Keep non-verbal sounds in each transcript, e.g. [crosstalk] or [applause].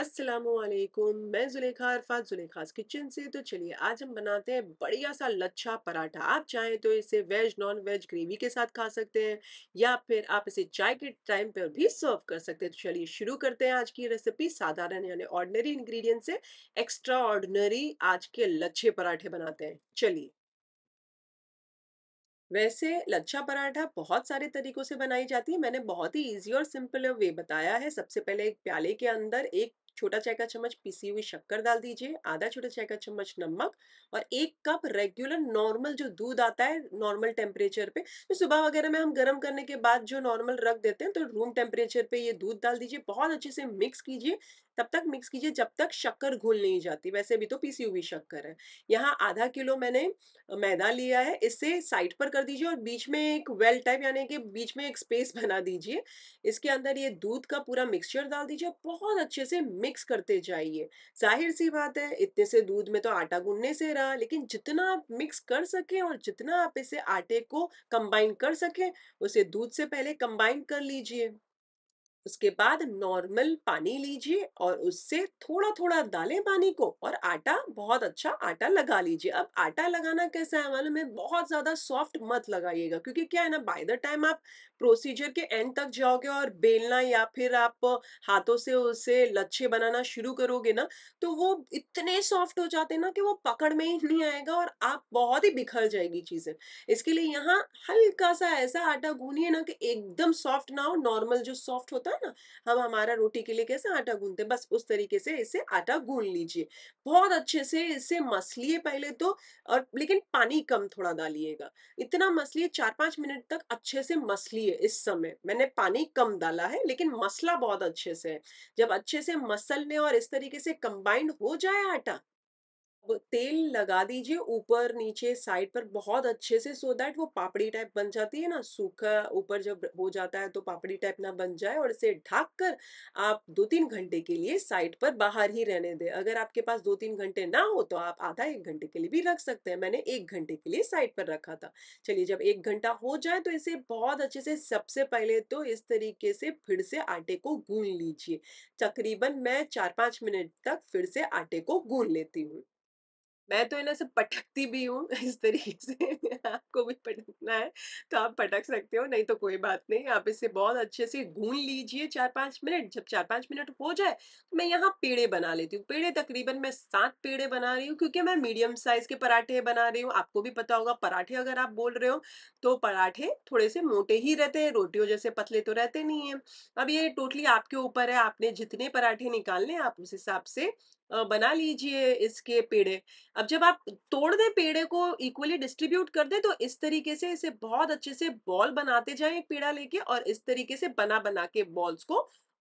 असलकुम मैं जुलेखा अरफात जुलेखास किचन से तो चलिए आज हम बनाते हैं बढ़िया सा लच्छा पराठा आप चाहें तो इसे वेज नॉन वेज ग्रेवी के साथ खा सकते हैं या फिर आप इसे चाय के टाइम पर भी सर्व कर सकते हैं तो चलिए शुरू करते हैं आज की रेसिपी साधारण यानी ऑर्डनरी इंग्रेडिएंट से एक्स्ट्रा ऑर्डनरी आज के लच्छे पराठे बनाते हैं चलिए वैसे लच्छा पराठा बहुत सारे तरीकों से बनाई जाती है मैंने बहुत ही इजी और सिंपल वे बताया है सबसे पहले एक प्याले के अंदर एक छोटा चाय का चम्मच पिसी हुई शक्कर डाल दीजिए आधा छोटा चाय का चम्मच नमक और एक कप रेगुलर नॉर्मल जो दूध आता है नॉर्मल टेम्परेचर पे तो सुबह वगैरह में हम गर्म करने के बाद जो नॉर्मल रख देते हैं तो रूम टेम्परेचर पे ये दूध डाल दीजिए बहुत अच्छे से मिक्स कीजिए तब तक मिक्स कीजिए जब तक शक्कर घुल नहीं जाती वैसे भी तो पीसी हुई शक्कर है यहाँ आधा किलो मैंने मैदा लिया है इसे साइड पर कर दीजिए और बीच में एक वेल टाइप यानी कि बीच में एक स्पेस [laughs] बना दीजिए इसके अंदर ये दूध का पूरा मिक्सचर डाल दीजिए बहुत अच्छे से मिक्स मिक्स करते जाइए जाहिर सी बात है इतने से दूध में तो आटा गूंदने से रहा लेकिन जितना आप मिक्स कर सकें और जितना आप इसे आटे को कंबाइन कर सकें उसे दूध से पहले कंबाइन कर लीजिए उसके बाद नॉर्मल पानी लीजिए और उससे थोड़ा थोड़ा डालें पानी को और आटा बहुत अच्छा आटा लगा लीजिए अब आटा लगाना कैसा है मालूम है बहुत ज़्यादा सॉफ्ट मत लगाइएगा क्योंकि क्या है ना बाय द टाइम आप प्रोसीजर के एंड तक जाओगे और बेलना या फिर आप हाथों से उसे लच्छे बनाना शुरू करोगे ना तो वो इतने सॉफ्ट हो जाते हैं ना कि वो पकड़ में ही नहीं आएगा और आप बहुत ही बिखर जाएगी चीज़ें इसके लिए यहाँ हल्का सा ऐसा आटा गूनिए ना कि एकदम सॉफ्ट ना हो नॉर्मल जो सॉफ्ट होता होता है ना हम हमारा रोटी के लिए कैसे आटा गूंदते बस उस तरीके से इसे आटा गूंद लीजिए बहुत अच्छे से इसे मसलिए पहले तो और लेकिन पानी कम थोड़ा डालिएगा इतना मसलिए चार पांच मिनट तक अच्छे से मसलिए इस समय मैंने पानी कम डाला है लेकिन मसला बहुत अच्छे से है जब अच्छे से मसलने और इस तरीके से कंबाइंड हो जाए आटा तेल लगा दीजिए ऊपर नीचे साइड पर बहुत अच्छे से सो so दैट वो पापड़ी टाइप बन जाती है ना सूखा ऊपर जब हो जाता है तो पापड़ी टाइप ना बन जाए और इसे ढक कर आप दो तीन घंटे के लिए साइड पर बाहर ही रहने दें अगर आपके पास दो तीन घंटे ना हो तो आप आधा एक घंटे के लिए भी रख सकते हैं मैंने एक घंटे के लिए साइड पर रखा था चलिए जब एक घंटा हो जाए तो इसे बहुत अच्छे से सबसे पहले तो इस तरीके से फिर से आटे को गून लीजिए तकरीबन मैं चार पाँच मिनट तक फिर से आटे को गून लेती हूँ मैं तो इन्हें से पटकती भी हूँ [laughs] इस तरीके से आपको भी पटकना है तो आप पटक सकते हो नहीं तो कोई बात नहीं आप इसे बहुत अच्छे से गून लीजिए चार पाँच मिनट जब चार पाँच मिनट हो जाए तो मैं यहाँ पेड़े बना लेती हूँ पेड़े तकरीबन मैं सात पेड़े बना रही हूँ क्योंकि मैं मीडियम साइज के पराठे बना रही हूँ आपको भी पता होगा पराठे अगर आप बोल रहे हो तो पराठे थोड़े से मोटे ही रहते हैं रोटियों जैसे पतले तो रहते नहीं है अब ये टोटली आपके ऊपर है आपने जितने पराठे निकालने आप उस हिसाब से बना लीजिए इसके पेड़े अब जब आप तोड़ दें पेड़े को इक्वली डिस्ट्रीब्यूट कर दें तो इस तरीके से इसे बहुत अच्छे से बॉल बनाते जाएं एक पेड़ा लेके और इस तरीके से बना बना के बॉल्स को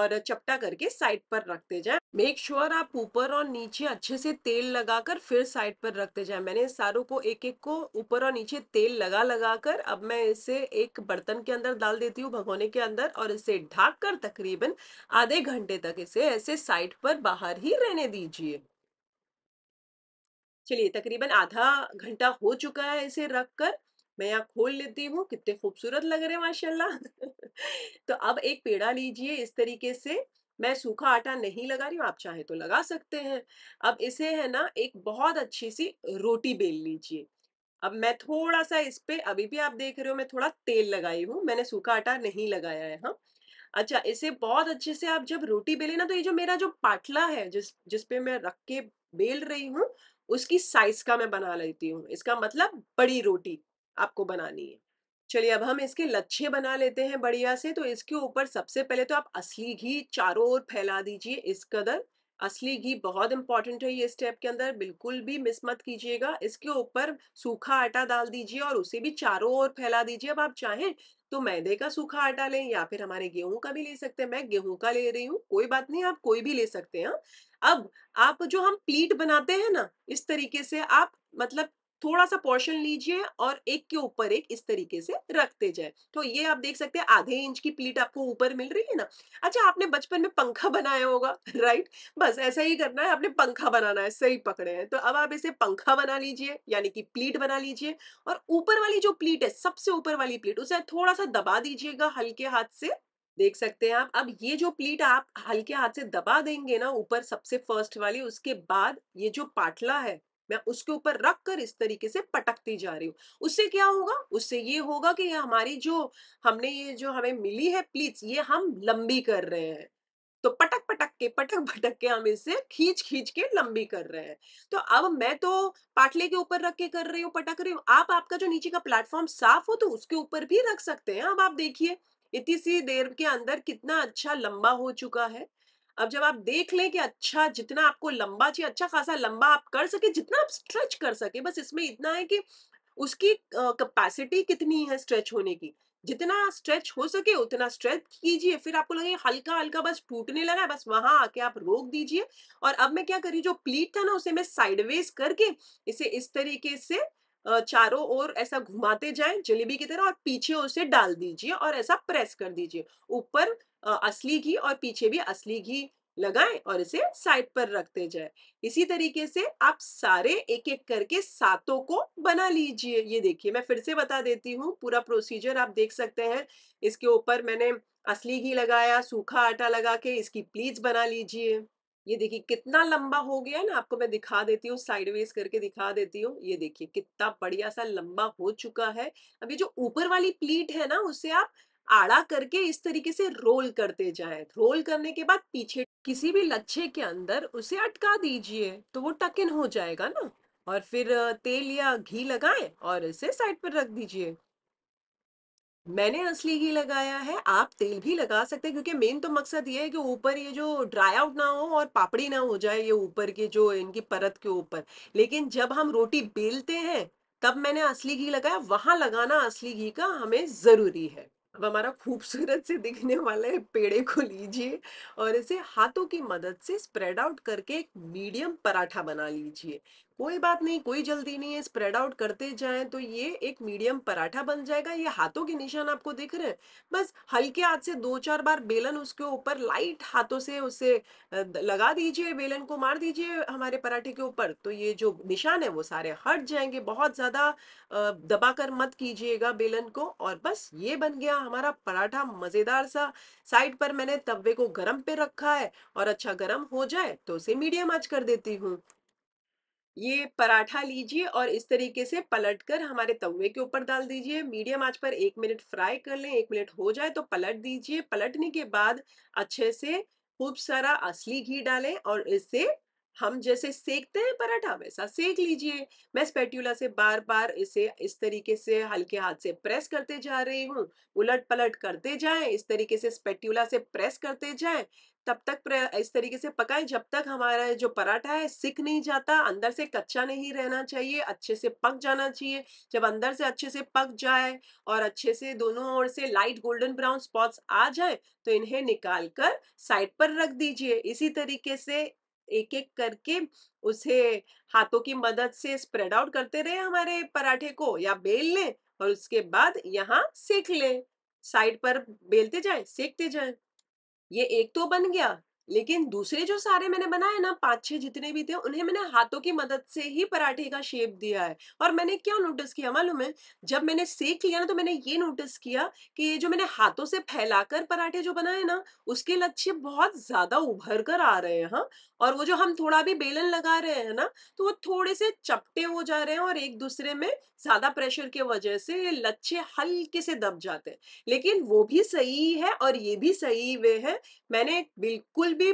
और चपटा करके साइड पर रखते जाएं मेक श्योर sure आप ऊपर और नीचे अच्छे से तेल लगाकर फिर साइड पर रखते जाएं मैंने सारों को एक एक को ऊपर और नीचे तेल लगा लगा कर अब मैं इसे एक बर्तन के अंदर डाल देती हूँ भगोने के अंदर और इसे ढाक कर तकरीबन आधे घंटे तक इसे ऐसे साइड पर बाहर ही रहने दीजिए चलिए तकरीबन आधा घंटा हो चुका है इसे रख कर मैं यहाँ खोल लेती हूँ कितने खूबसूरत लग रहे हैं माशाल्लाह [laughs] तो अब एक पेड़ा लीजिए इस तरीके से मैं सूखा आटा नहीं लगा रही हूँ आप चाहे तो लगा सकते हैं अब इसे है ना एक बहुत अच्छी सी रोटी बेल लीजिए अब मैं थोड़ा सा इस पे अभी भी आप देख रहे हो मैं थोड़ा तेल लगाई हूँ मैंने सूखा आटा नहीं लगाया है हाँ अच्छा इसे बहुत अच्छे से आप जब रोटी बेले ना तो ये जो मेरा जो पाटला है जिस जिसपे मैं रख के बेल रही हूँ उसकी साइज का मैं बना लेती हूँ इसका मतलब बड़ी रोटी आपको बनानी है चलिए अब हम इसके लच्छे बना लेते हैं बढ़िया से तो इसके ऊपर सबसे पहले तो आप असली घी चारों ओर फैला दीजिए इस कदर असली घी बहुत इंपॉर्टेंट है ये स्टेप के अंदर बिल्कुल भी मिस मत कीजिएगा इसके ऊपर सूखा आटा डाल दीजिए और उसे भी चारों ओर फैला दीजिए अब आप चाहें तो मैदे का सूखा आटा लें या फिर हमारे गेहूं का भी ले सकते हैं मैं गेहूं का ले रही हूँ कोई बात नहीं आप कोई भी ले सकते हैं अब आप जो हम प्लीट बनाते हैं ना इस तरीके से आप मतलब थोड़ा सा पोर्शन लीजिए और एक के ऊपर एक इस तरीके से रखते जाए तो ये आप देख सकते हैं आधे इंच की प्लीट आपको ऊपर मिल रही है ना अच्छा आपने बचपन में पंखा बनाया होगा राइट बस ऐसा ही करना है आपने पंखा बनाना है सही पकड़े हैं तो अब आप इसे पंखा बना लीजिए यानी कि प्लीट बना लीजिए और ऊपर वाली जो प्लीट है सबसे ऊपर वाली प्लीट उसे थोड़ा सा दबा दीजिएगा हल्के हाथ से देख सकते हैं आप अब ये जो प्लीट आप हल्के हाथ से दबा देंगे ना ऊपर सबसे फर्स्ट वाली उसके बाद ये जो पाटला है मैं उसके ऊपर रख कर इस तरीके से पटकती जा रही हूँ उससे क्या होगा उससे ये होगा कि हमारी जो हमने ये जो हमें मिली है प्लीज ये हम लंबी कर रहे हैं तो पटक पटक के पटक पटक के हम इसे खींच खींच के लंबी कर रहे हैं तो अब मैं तो पाटले के ऊपर रख के कर रही हूँ पटक रही हूँ आप आपका जो नीचे का प्लेटफॉर्म साफ हो तो उसके ऊपर भी रख सकते हैं अब आप देखिए इतनी सी देर के अंदर कितना अच्छा लंबा हो चुका है अब जब आप देख लें कि अच्छा जितना आपको लंबा चाहिए अच्छा खासा लंबा आप कर सके जितना आप स्ट्रेच कर सके बस इसमें इतना है कि उसकी कैपेसिटी कितनी है स्ट्रेच होने की जितना स्ट्रेच हो सके उतना स्ट्रेच कीजिए फिर आपको लगे हल्का हल्का बस टूटने लगा है बस वहां आके आप रोक दीजिए और अब मैं क्या करी जो प्लीट था ना उसे मैं साइडवेज करके इसे इस तरीके से चारों ओर ऐसा घुमाते जाए जलेबी की तरह और पीछे उसे डाल दीजिए और ऐसा प्रेस कर दीजिए ऊपर असली घी और पीछे भी असली घी लगाएं और इसे साइड पर रखते जाए इसी तरीके से आप सारे एक एक करके सातों को बना लीजिए ये देखिए मैं फिर से बता देती हूँ पूरा प्रोसीजर आप देख सकते हैं इसके ऊपर मैंने असली घी लगाया सूखा आटा लगा के इसकी प्लीज बना लीजिए ये देखिए कितना लंबा हो गया ना आपको मैं दिखा देती हूँ साइडवेज करके दिखा देती हूँ ये देखिए कितना बढ़िया सा लंबा हो चुका है अब ये जो ऊपर वाली प्लीट है ना उसे आप आड़ा करके इस तरीके से रोल करते जाए रोल करने के बाद पीछे किसी भी लच्छे के अंदर उसे अटका दीजिए तो वो टक इन हो जाएगा ना और फिर तेल या घी लगाएं और इसे साइड पर रख दीजिए मैंने असली घी लगाया है आप तेल भी लगा सकते हैं क्योंकि मेन तो मकसद ये है कि ऊपर ये जो ड्राई आउट ना हो और पापड़ी ना हो जाए ये ऊपर के जो इनकी परत के ऊपर लेकिन जब हम रोटी बेलते हैं तब मैंने असली घी लगाया वहां लगाना असली घी का हमें जरूरी है अब हमारा खूबसूरत से दिखने वाले पेड़े को लीजिए और इसे हाथों की मदद से स्प्रेड आउट करके एक मीडियम पराठा बना लीजिए कोई बात नहीं कोई जल्दी नहीं है स्प्रेड आउट करते जाएं तो ये एक मीडियम पराठा बन जाएगा ये हाथों के निशान आपको दिख रहे हैं बस हल्के हाथ से दो चार बार बेलन उसके ऊपर लाइट हाथों से उसे लगा दीजिए बेलन को मार दीजिए हमारे पराठे के ऊपर तो ये जो निशान है वो सारे हट जाएंगे बहुत ज़्यादा दबाकर मत कीजिएगा बेलन को और बस ये बन गया हमारा पराठा मज़ेदार सा साइड पर मैंने तवे को गर्म पे रखा है और अच्छा गर्म हो जाए तो उसे मीडियम आज कर देती हूँ ये पराठा लीजिए और इस तरीके से पलट कर हमारे तवे के ऊपर डाल दीजिए मीडियम आंच पर एक मिनट फ्राई कर लें एक मिनट हो जाए तो पलट दीजिए पलटने के बाद अच्छे से खूब सारा असली घी डालें और इसे हम जैसे सेकते हैं पराठा वैसा सेक लीजिए मैं स्पेट्यूला से बार बार इसे इस तरीके से हल्के हाथ से प्रेस करते जा रही हूँ उलट पलट करते जाएं इस तरीके से स्पेट्यूला से प्रेस करते जाएं तब तक इस तरीके से पकाएं जब तक हमारा जो पराठा है सिख नहीं जाता अंदर से कच्चा नहीं रहना चाहिए अच्छे से पक जाना चाहिए जब अंदर से अच्छे से पक जाए और अच्छे से दोनों ओर से लाइट गोल्डन ब्राउन स्पॉट्स आ जाए तो इन्हें निकाल कर साइड पर रख दीजिए इसी तरीके से एक एक करके उसे हाथों की मदद से स्प्रेड आउट करते रहे हमारे पराठे को या बेल लें और उसके बाद यहाँ सेक लें साइड पर बेलते जाए सेकते जाए ये एक तो बन गया लेकिन दूसरे जो सारे मैंने बनाए ना पांच छह जितने भी थे उन्हें मैंने हाथों की मदद से ही पराठे का शेप दिया है और मैंने क्या नोटिस किया मालूम है जब मैंने सेक लिया ना तो मैंने ये नोटिस किया कि ये जो मैंने हाथों से फैलाकर पराठे जो बनाए ना उसके लच्छे बहुत ज्यादा उभर कर आ रहे हैं हाँ। और वो जो हम थोड़ा भी बेलन लगा रहे हैं ना तो वो थोड़े से चपटे हो जा रहे हैं और एक दूसरे में ज्यादा प्रेशर के वजह से ये लच्छे हल्के से दब जाते हैं लेकिन वो भी सही है और ये भी सही वे है मैंने बिल्कुल भी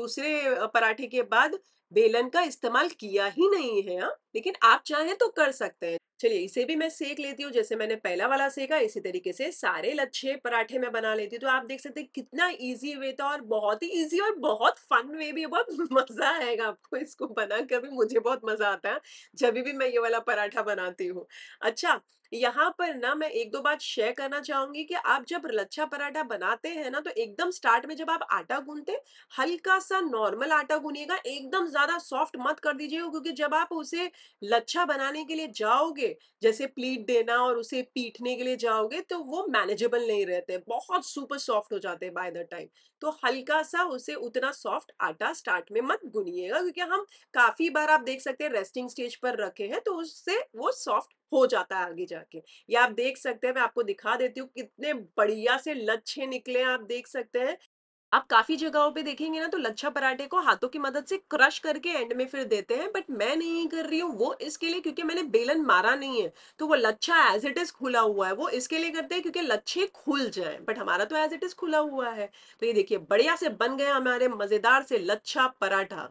दूसरे पराठे के बाद बेलन का इस्तेमाल किया ही नहीं है हाँ। लेकिन आप चाहें तो कर सकते हैं चलिए इसे भी मैं सेक लेती हूँ जैसे मैंने पहला वाला सेका इसी तरीके से सारे लच्छे पराठे मैं बना लेती हूँ तो आप देख सकते हैं कितना इजी वे था और बहुत ही इजी और बहुत फन वे भी बहुत [laughs] मजा आएगा आपको इसको बना कर भी मुझे बहुत मजा आता है जब भी मैं ये वाला पराठा बनाती हूँ अच्छा यहाँ पर ना मैं एक दो बात शेयर करना चाहूंगी कि आप जब लच्छा पराठा बनाते हैं ना तो एकदम स्टार्ट में जब आप आटा गूंदते हल्का सा नॉर्मल आटा गूनिएगा एकदम ज्यादा सॉफ्ट मत कर दीजिएगा क्योंकि जब आप उसे लच्छा बनाने के लिए जाओगे जैसे प्लीट देना और उसे पीटने के लिए जाओगे तो वो मैनेजेबल नहीं रहते बहुत सुपर सॉफ्ट हो जाते हैं बाय द टाइम तो हल्का सा उसे उतना सॉफ्ट आटा स्टार्ट में मत गुनिएगा क्योंकि हम काफी बार आप देख सकते हैं रेस्टिंग स्टेज पर रखे हैं तो उससे वो सॉफ्ट हो जाता है आगे जाके या आप देख सकते हैं मैं आपको दिखा देती हूँ कितने बढ़िया से लच्छे निकले आप देख सकते हैं आप काफी जगहों पे देखेंगे ना तो लच्छा पराठे को हाथों की मदद से क्रश करके एंड में फिर देते हैं बट मैं नहीं कर रही हूँ वो इसके लिए क्योंकि मैंने बेलन मारा नहीं है तो वो लच्छा एज इट इज खुला हुआ है वो इसके लिए करते हैं क्योंकि लच्छे खुल जाए बट हमारा तो एज इट इज खुला हुआ है तो ये देखिए बढ़िया से बन गया हमारे मजेदार से लच्छा पराठा